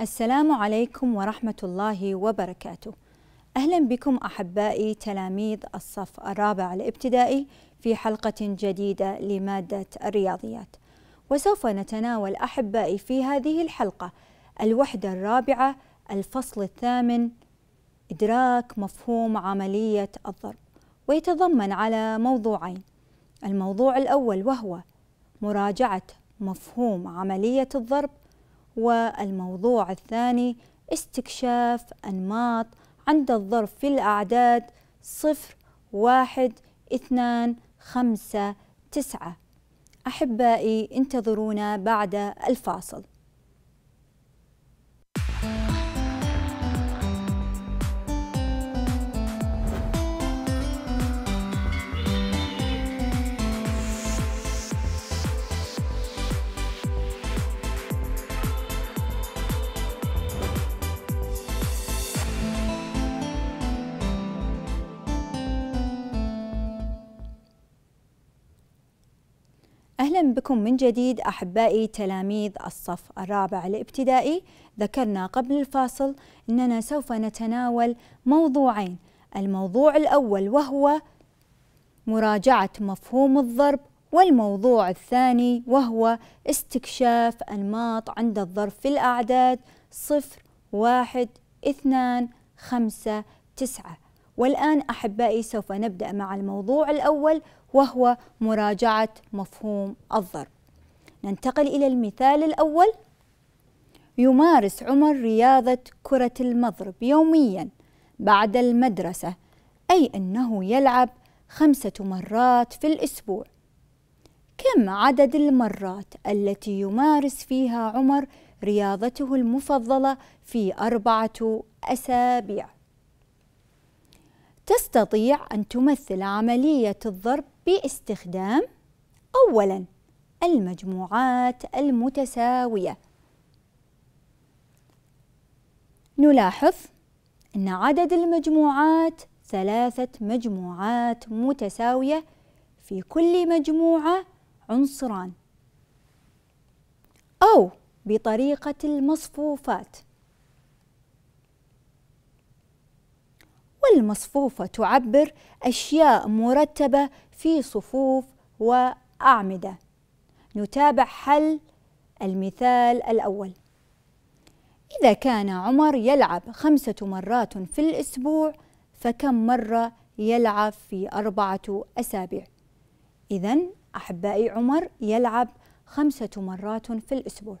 السلام عليكم ورحمة الله وبركاته. أهلا بكم أحبائي تلاميذ الصف الرابع الابتدائي في حلقة جديدة لمادة الرياضيات. وسوف نتناول أحبائي في هذه الحلقة الوحدة الرابعة الفصل الثامن إدراك مفهوم عملية الضرب ويتضمن على موضوعين. الموضوع الأول وهو مراجعة مفهوم عملية الضرب والموضوع الثاني استكشاف أنماط عند الظرف في الأعداد صفر واحد اثنان خمسة تسعة أحبائي انتظرونا بعد الفاصل أهلا بكم من جديد أحبائي تلاميذ الصف الرابع الابتدائي ذكرنا قبل الفاصل أننا سوف نتناول موضوعين الموضوع الأول وهو مراجعة مفهوم الضرب والموضوع الثاني وهو استكشاف أنماط عند الظرف في الأعداد صفر واحد اثنان خمسة تسعة والآن أحبائي سوف نبدأ مع الموضوع الأول وهو مراجعة مفهوم الضرب ننتقل إلى المثال الأول يمارس عمر رياضة كرة المضرب يوميا بعد المدرسة أي أنه يلعب خمسة مرات في الأسبوع كم عدد المرات التي يمارس فيها عمر رياضته المفضلة في أربعة أسابيع؟ تستطيع أن تمثل عملية الضرب باستخدام أولاً المجموعات المتساوية نلاحظ أن عدد المجموعات ثلاثة مجموعات متساوية في كل مجموعة عنصران أو بطريقة المصفوفات والمصفوفة تعبر أشياء مرتبة في صفوف وأعمدة نتابع حل المثال الأول إذا كان عمر يلعب خمسة مرات في الأسبوع فكم مرة يلعب في أربعة أسابيع؟ إذا أحبائي عمر يلعب خمسة مرات في الأسبوع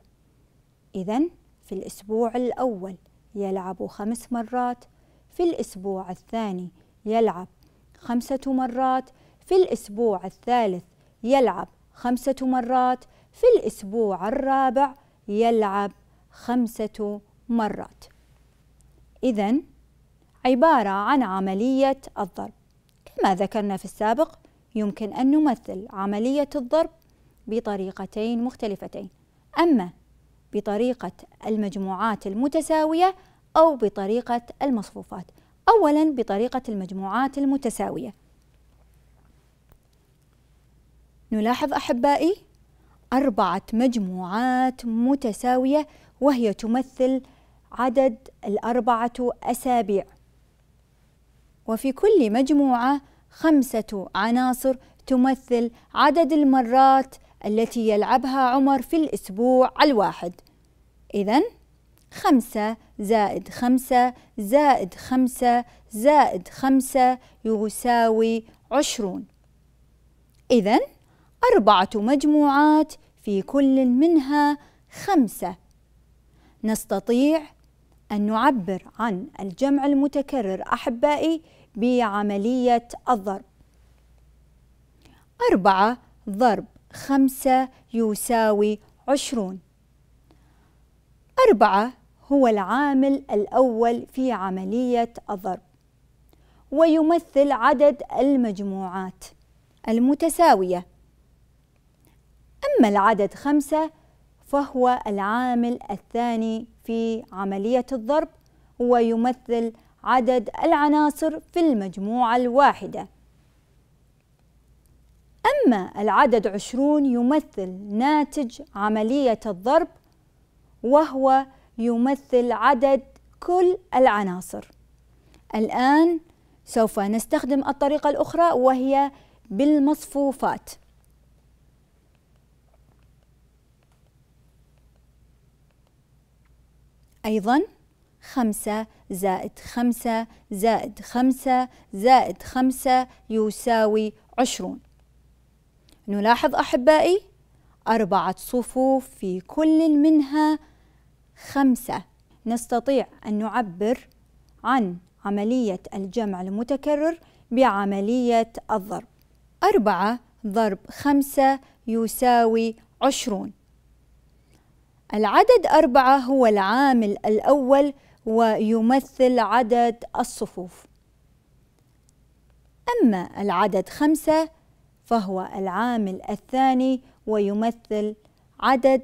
إذا في الأسبوع الأول يلعب خمس مرات في الأسبوع الثاني يلعب خمسة مرات في الأسبوع الثالث يلعب خمسة مرات في الأسبوع الرابع يلعب خمسة مرات إذا عبارة عن عملية الضرب كما ذكرنا في السابق يمكن أن نمثل عملية الضرب بطريقتين مختلفتين أما بطريقة المجموعات المتساوية أو بطريقة المصفوفات أولا بطريقة المجموعات المتساوية نلاحظ أحبائي أربعة مجموعات متساوية وهي تمثل عدد الأربعة أسابيع وفي كل مجموعة خمسة عناصر تمثل عدد المرات التي يلعبها عمر في الأسبوع الواحد إذا خمسة زائد خمسة زائد خمسة زائد خمسة يساوي عشرون إذن أربعة مجموعات في كل منها خمسة نستطيع أن نعبر عن الجمع المتكرر أحبائي بعملية الضرب أربعة ضرب خمسة يساوي عشرون أربعة هو العامل الأول في عملية الضرب ويمثل عدد المجموعات المتساوية أما العدد خمسة فهو العامل الثاني في عملية الضرب ويمثل عدد العناصر في المجموعة الواحدة أما العدد عشرون يمثل ناتج عملية الضرب وهو يمثل عدد كل العناصر الآن سوف نستخدم الطريقة الأخرى وهي بالمصفوفات أيضا خمسة زائد خمسة زائد خمسة زائد خمسة يساوي عشرون نلاحظ أحبائي أربعة صفوف في كل منها خمسة نستطيع أن نعبر عن عملية الجمع المتكرر بعملية الضرب أربعة ضرب خمسة يساوي عشرون العدد أربعة هو العامل الأول ويمثل عدد الصفوف أما العدد خمسة فهو العامل الثاني ويمثل عدد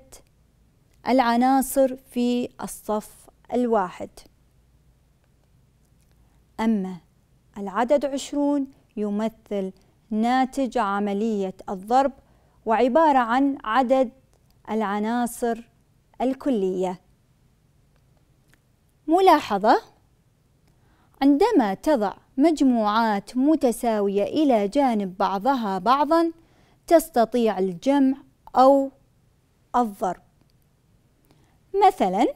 العناصر في الصف الواحد أما العدد عشرون يمثل ناتج عملية الضرب وعبارة عن عدد العناصر الكلية ملاحظة عندما تضع مجموعات متساوية إلى جانب بعضها بعضا تستطيع الجمع أو الضرب مثلا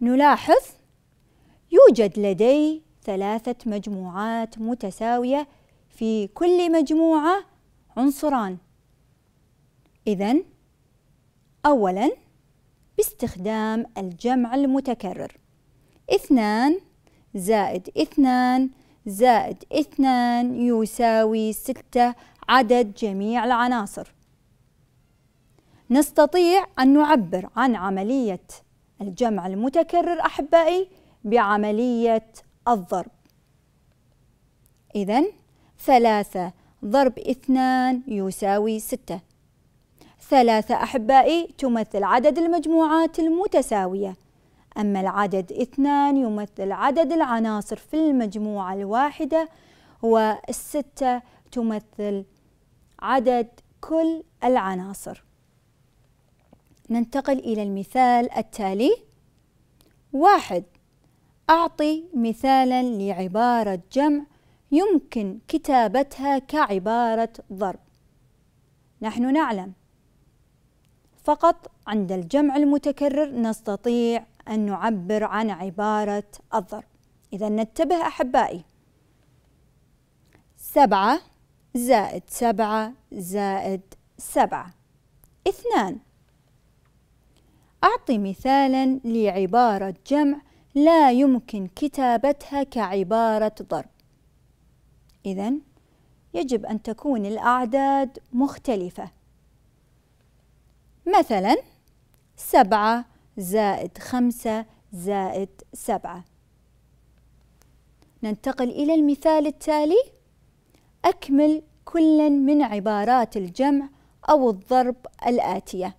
نلاحظ يوجد لدي ثلاثة مجموعات متساوية في كل مجموعة عنصران إذا أولا باستخدام الجمع المتكرر اثنان زائد اثنان زائد اثنان يساوي ستة عدد جميع العناصر نستطيع أن نعبر عن عملية الجمع المتكرر أحبائي بعملية الضرب إذا ثلاثة ضرب اثنان يساوي ستة ثلاثة أحبائي تمثل عدد المجموعات المتساوية أما العدد اثنان يمثل عدد العناصر في المجموعة الواحدة والستة تمثل عدد كل العناصر ننتقل إلى المثال التالي واحد أعطي مثالا لعبارة جمع يمكن كتابتها كعبارة ضرب نحن نعلم فقط عند الجمع المتكرر نستطيع أن نعبر عن عبارة الضرب إذا نتبه أحبائي سبعة زائد سبعة زائد سبعة اثنان أعطي مثالا لعبارة جمع لا يمكن كتابتها كعبارة ضرب إذا يجب أن تكون الأعداد مختلفة مثلا سبعة زائد خمسة زائد سبعة ننتقل إلى المثال التالي أكمل كلا من عبارات الجمع أو الضرب الآتية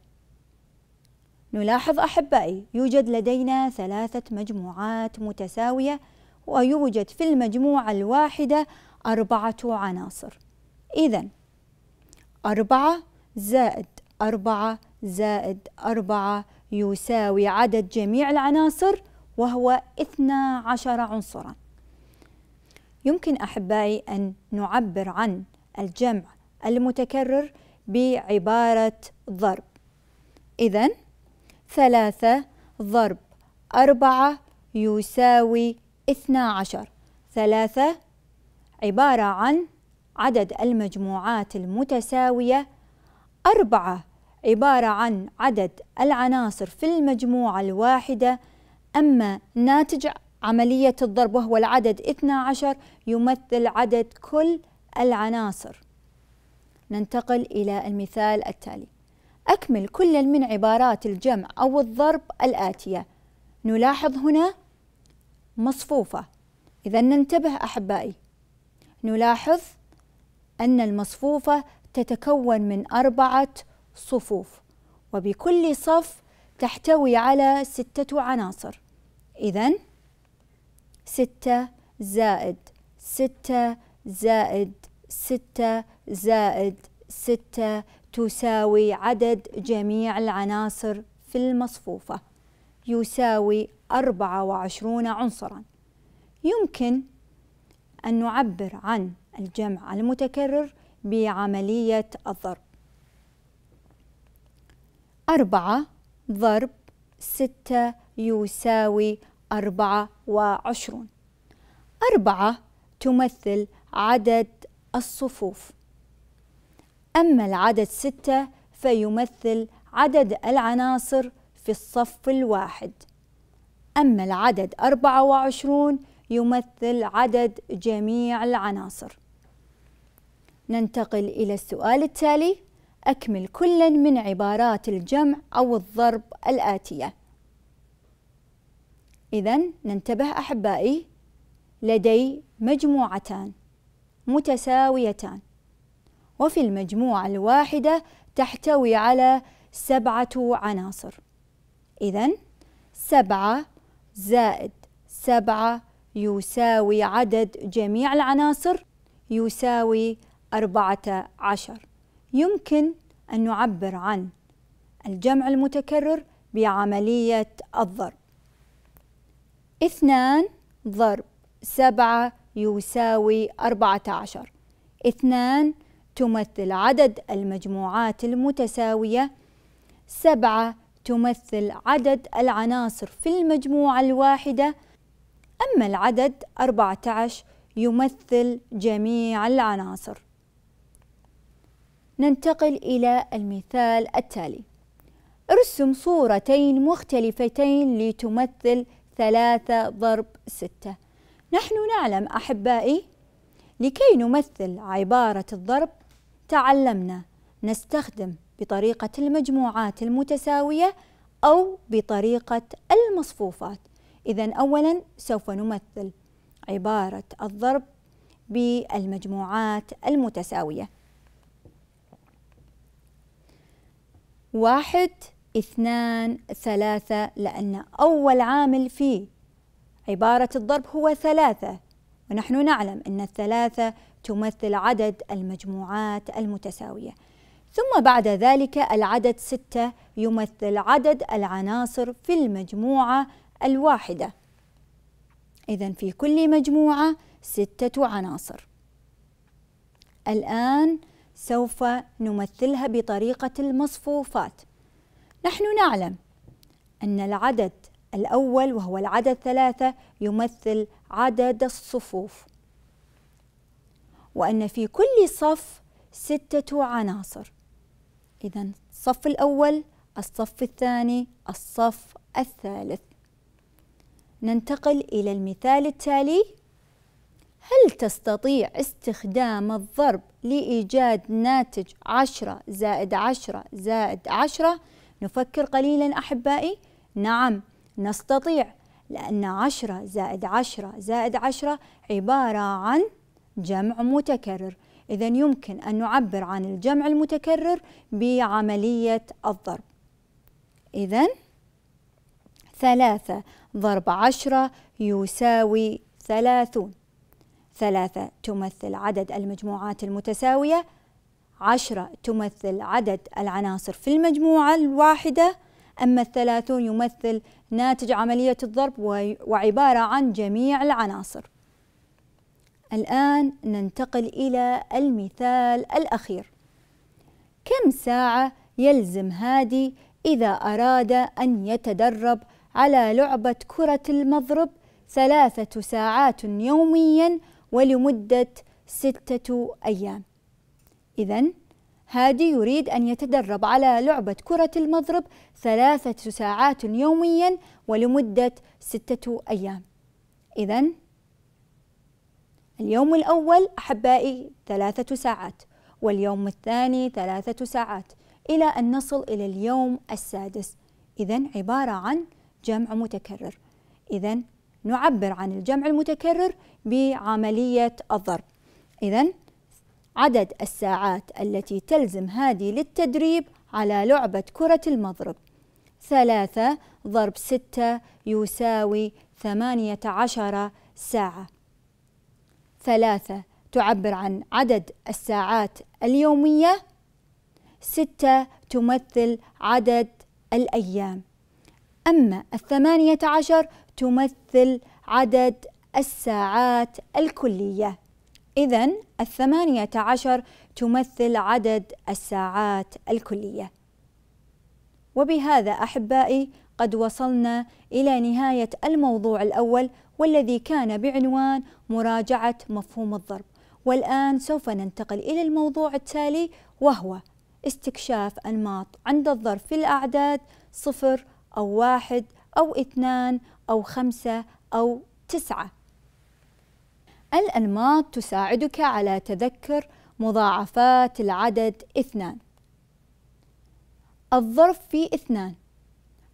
نلاحظ أحبائي يوجد لدينا ثلاثة مجموعات متساوية ويوجد في المجموعة الواحدة أربعة عناصر إذا أربعة زائد أربعة زائد أربعة يساوي عدد جميع العناصر وهو 12 عنصرا يمكن أحبائي أن نعبر عن الجمع المتكرر بعبارة ضرب إذن ثلاثة ضرب أربعة يساوي اثنا عشر ثلاثة عبارة عن عدد المجموعات المتساوية أربعة عبارة عن عدد العناصر في المجموعة الواحدة أما ناتج عملية الضرب وهو العدد 12 يمثل عدد كل العناصر ننتقل إلى المثال التالي أكمل كل من عبارات الجمع أو الضرب الآتية نلاحظ هنا مصفوفة إذا ننتبه أحبائي نلاحظ أن المصفوفة تتكون من أربعة صفوف وبكل صف تحتوي على ستة عناصر إذا ستة زائد ستة زائد ستة زائد ستة تساوي عدد جميع العناصر في المصفوفة يساوي 24 عنصرا يمكن أن نعبر عن الجمع المتكرر بعملية الضرب أربعة ضرب ستة يساوي أربعة وعشرون أربعة تمثل عدد الصفوف أما العدد ستة فيمثل عدد العناصر في الصف الواحد أما العدد أربعة وعشرون يمثل عدد جميع العناصر ننتقل إلى السؤال التالي أكمل كلا من عبارات الجمع أو الضرب الآتية إذا ننتبه أحبائي لدي مجموعتان متساويتان وفي المجموعة الواحدة تحتوي على سبعة عناصر إذا سبعة زائد سبعة يساوي عدد جميع العناصر يساوي أربعة عشر يمكن أن نعبر عن الجمع المتكرر بعملية الضرب اثنان ضرب سبعة يساوي أربعة عشر اثنان تمثل عدد المجموعات المتساوية سبعة تمثل عدد العناصر في المجموعة الواحدة أما العدد 14 يمثل جميع العناصر ننتقل إلى المثال التالي ارسم صورتين مختلفتين لتمثل ثلاثة ضرب ستة نحن نعلم أحبائي لكي نمثل عبارة الضرب تعلمنا نستخدم بطريقة المجموعات المتساوية أو بطريقة المصفوفات إذا أولا سوف نمثل عبارة الضرب بالمجموعات المتساوية واحد اثنان ثلاثة لأن أول عامل في عبارة الضرب هو ثلاثة ونحن نعلم أن الثلاثة تمثل عدد المجموعات المتساوية ثم بعد ذلك العدد ستة يمثل عدد العناصر في المجموعة الواحدة إذا في كل مجموعة ستة عناصر الآن سوف نمثلها بطريقة المصفوفات نحن نعلم أن العدد الأول وهو العدد ثلاثة يمثل عدد الصفوف وأن في كل صف ستة عناصر إذا الصف الأول الصف الثاني الصف الثالث ننتقل إلى المثال التالي هل تستطيع استخدام الضرب لإيجاد ناتج عشرة زائد عشرة زائد عشرة نفكر قليلا أحبائي نعم نستطيع لأن عشرة زائد عشرة زائد عشرة عبارة عن جمع متكرر إذا يمكن أن نعبر عن الجمع المتكرر بعملية الضرب إذا ثلاثة ضرب عشرة يساوي ثلاثون ثلاثة تمثل عدد المجموعات المتساوية عشرة تمثل عدد العناصر في المجموعة الواحدة أما الثلاثون يمثل ناتج عملية الضرب وعبارة عن جميع العناصر الآن ننتقل إلى المثال الأخير كم ساعة يلزم هادي إذا أراد أن يتدرب على لعبة كرة المضرب ثلاثة ساعات يوميا ولمدة ستة أيام إذا هادي يريد أن يتدرب على لعبة كرة المضرب ثلاثة ساعات يوميا ولمدة ستة أيام إذا اليوم الأول أحبائي ثلاثة ساعات واليوم الثاني ثلاثة ساعات إلى أن نصل إلى اليوم السادس إذا عبارة عن جمع متكرر إذا نعبر عن الجمع المتكرر بعملية الضرب إذا عدد الساعات التي تلزم هذه للتدريب على لعبة كرة المضرب ثلاثة ضرب ستة يساوي ثمانية عشر ساعة ثلاثة تعبر عن عدد الساعات اليومية ستة تمثل عدد الأيام أما الثمانية عشر تمثل عدد الساعات الكلية إذا الثمانية عشر تمثل عدد الساعات الكلية وبهذا أحبائي قد وصلنا إلى نهاية الموضوع الأول والذي كان بعنوان مراجعة مفهوم الضرب والآن سوف ننتقل إلى الموضوع التالي وهو استكشاف أنماط عند الظرف في الأعداد صفر أو واحد أو اثنان أو خمسة أو تسعة الأنماط تساعدك على تذكر مضاعفات العدد اثنان الظرف في اثنان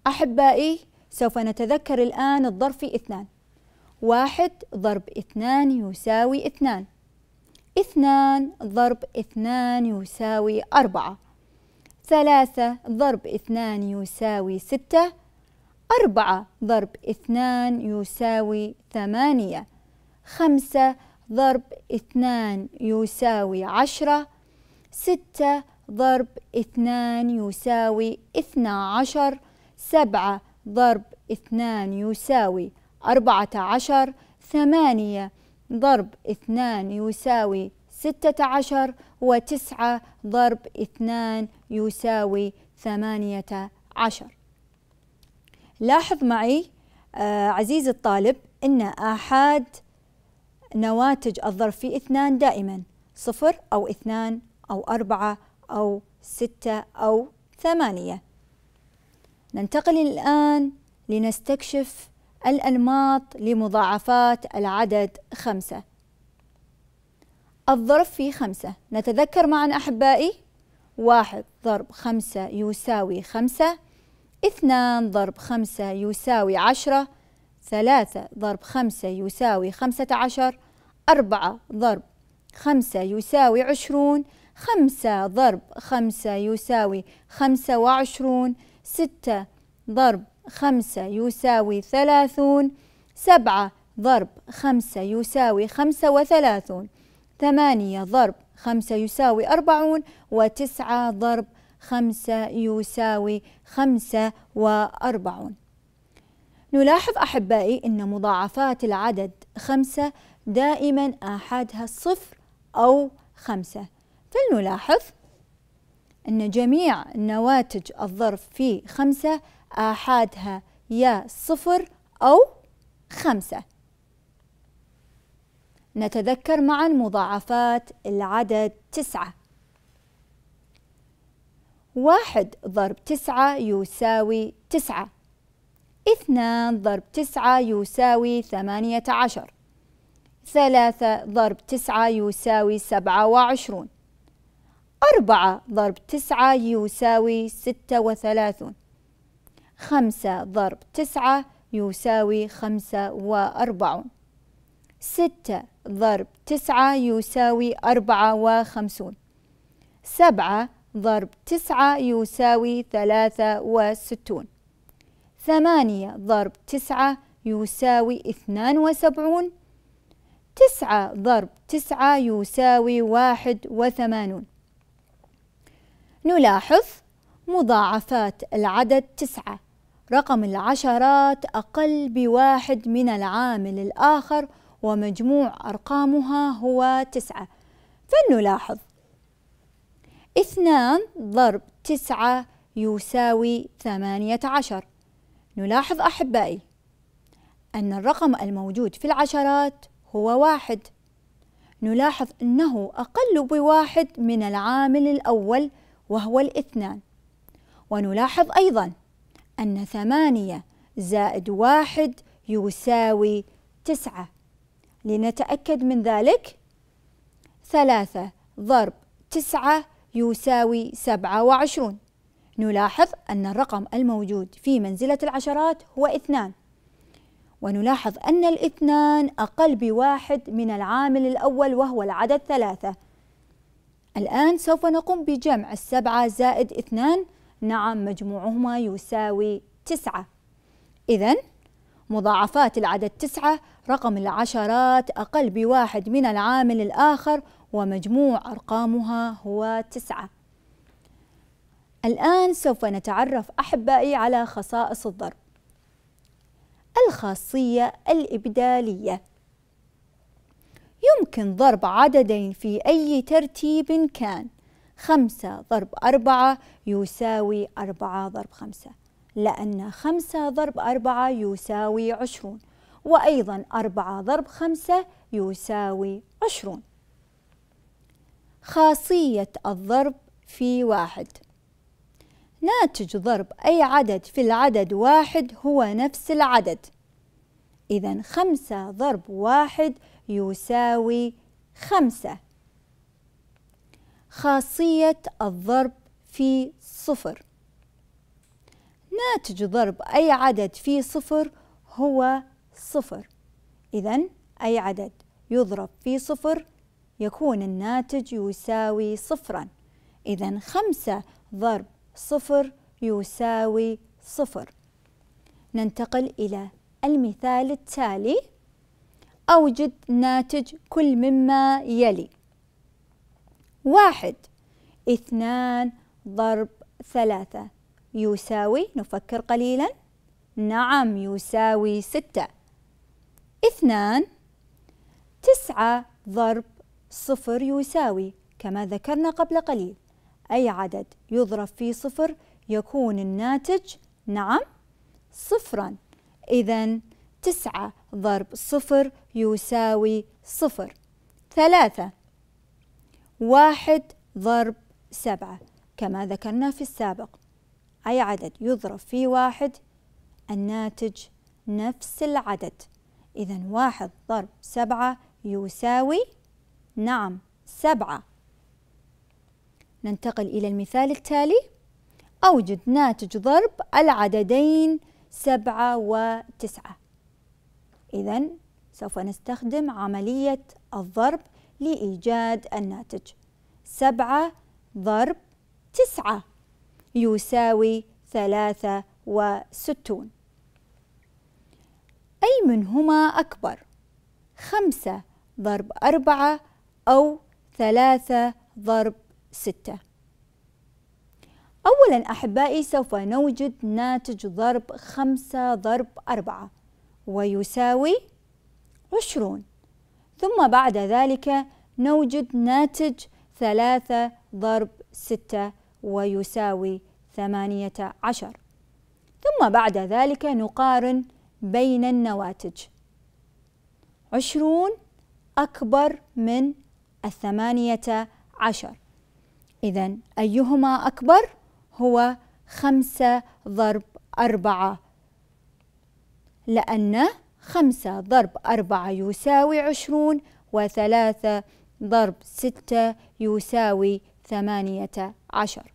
أحبائي سوف نتذكر الآن الظرف في اثنان واحد ضرب اثنان يساوي اثنان اثنان ضرب اثنان يساوي أربعة ثلاثة ضرب اثنان يساوي ستة أربعة ضرب اثنان يساوي ثمانية خمسة ضرب اثنان يساوي عشرة ستة ضرب اثنان يساوي اثنى عشر سبعة ضرب اثنان يساوي أربعة عشر ثمانية ضرب اثنان يساوي ستة عشر وتسعة ضرب اثنان يساوي ثمانية عشر لاحظ معي آه عزيزي الطالب أن آحاد نواتج الظرف في اثنان دائما صفر أو اثنان أو أربعة أو ستة أو ثمانية ننتقل الآن لنستكشف الأنماط لمضاعفات العدد خمسة الضرب في خمسة نتذكر معا أحبائي واحد ضرب خمسة يساوي خمسة اثنان ضرب خمسة يساوي عشرة ثلاثة ضرب خمسة يساوي خمسة عشر أربعة ضرب خمسة يساوي عشرون خمسة ضرب خمسة يساوي خمسة وعشرون ستة ضرب خمسة يساوي ثلاثون سبعة ضرب خمسة يساوي خمسة وثلاثون ثمانية ضرب خمسة يساوي أربعون وتسعة ضرب خمسة يساوي خمسة وأربعون نلاحظ أحبائي أن مضاعفات العدد خمسة دائما أحدها الصفر أو خمسة فلنلاحظ أن جميع نواتج الظرف في خمسة آحادها يا صفر أو خمسة نتذكر معا مضاعفات العدد تسعة واحد ضرب تسعة يساوي تسعة اثنان ضرب تسعة يساوي ثمانية عشر ثلاثة ضرب تسعة يساوي سبعة وعشرون أربعة ضرب تسعة يساوي ستة وثلاثون خمسة ضرب تسعة يساوي خمسة وأربعون ستة ضرب تسعة يساوي أربعة وخمسون سبعة ضرب تسعة يساوي ثلاثة وستون ثمانية ضرب تسعة يساوي اثنان وسبعون تسعة ضرب تسعة يساوي واحد وثمانون نلاحظ مضاعفات العدد تسعة رقم العشرات أقل بواحد من العامل الآخر ومجموع أرقامها هو تسعة فلنلاحظ اثنان ضرب تسعة يساوي ثمانية عشر نلاحظ أحبائي أن الرقم الموجود في العشرات هو واحد نلاحظ أنه أقل بواحد من العامل الأول وهو الاثنان ونلاحظ أيضاً أن ثمانية زائد واحد يساوي تسعة لنتأكد من ذلك ثلاثة ضرب تسعة يساوي سبعة وعشرون نلاحظ أن الرقم الموجود في منزلة العشرات هو اثنان ونلاحظ أن الاثنان أقل بواحد من العامل الأول وهو العدد ثلاثة الآن سوف نقوم بجمع السبعة زائد اثنان نعم مجموعهما يساوي تسعة إذا مضاعفات العدد تسعة رقم العشرات أقل بواحد من العامل الآخر ومجموع أرقامها هو تسعة الآن سوف نتعرف أحبائي على خصائص الضرب الخاصية الإبدالية يمكن ضرب عددين في أي ترتيب كان خمسة ضرب أربعة يساوي أربعة ضرب خمسة لأن خمسة ضرب أربعة يساوي عشرون وأيضا أربعة ضرب خمسة يساوي عشرون خاصية الضرب في واحد ناتج ضرب أي عدد في العدد واحد هو نفس العدد إذا خمسة ضرب واحد يساوي خمسة خاصية الضرب في صفر ناتج ضرب أي عدد في صفر هو صفر إذا أي عدد يضرب في صفر يكون الناتج يساوي صفرا إذا خمسة ضرب صفر يساوي صفر ننتقل إلى المثال التالي أوجد ناتج كل مما يلي واحد اثنان ضرب ثلاثة يساوي نفكر قليلا نعم يساوي ستة اثنان تسعة ضرب صفر يساوي كما ذكرنا قبل قليل أي عدد يضرب في صفر يكون الناتج نعم صفرا إذا تسعة ضرب صفر يساوي صفر ثلاثة واحد ضرب سبعة كما ذكرنا في السابق أي عدد يضرب في واحد الناتج نفس العدد إذا واحد ضرب سبعة يساوي نعم سبعة ننتقل إلى المثال التالي أوجد ناتج ضرب العددين سبعة وتسعة إذا سوف نستخدم عملية الضرب لإيجاد الناتج سبعة ضرب تسعة يساوي ثلاثة وستون أي منهما أكبر خمسة ضرب أربعة أو ثلاثة ضرب ستة أولا أحبائي سوف نوجد ناتج ضرب خمسة ضرب أربعة ويساوي عشرون ثم بعد ذلك نوجد ناتج ثلاثة ضرب ستة ويساوي ثمانية عشر ثم بعد ذلك نقارن بين النواتج عشرون أكبر من الثمانية عشر إذا أيهما أكبر هو خمسة ضرب أربعة لأن خمسة ضرب أربعة يساوي عشرون وثلاثة ضرب ستة يساوي ثمانية عشر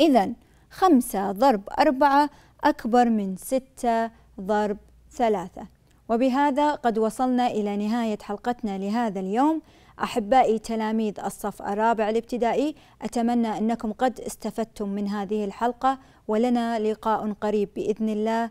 إذا خمسة ضرب أربعة أكبر من ستة ضرب ثلاثة وبهذا قد وصلنا إلى نهاية حلقتنا لهذا اليوم أحبائي تلاميذ الصف الرابع الابتدائي أتمنى أنكم قد استفدتم من هذه الحلقة ولنا لقاء قريب بإذن الله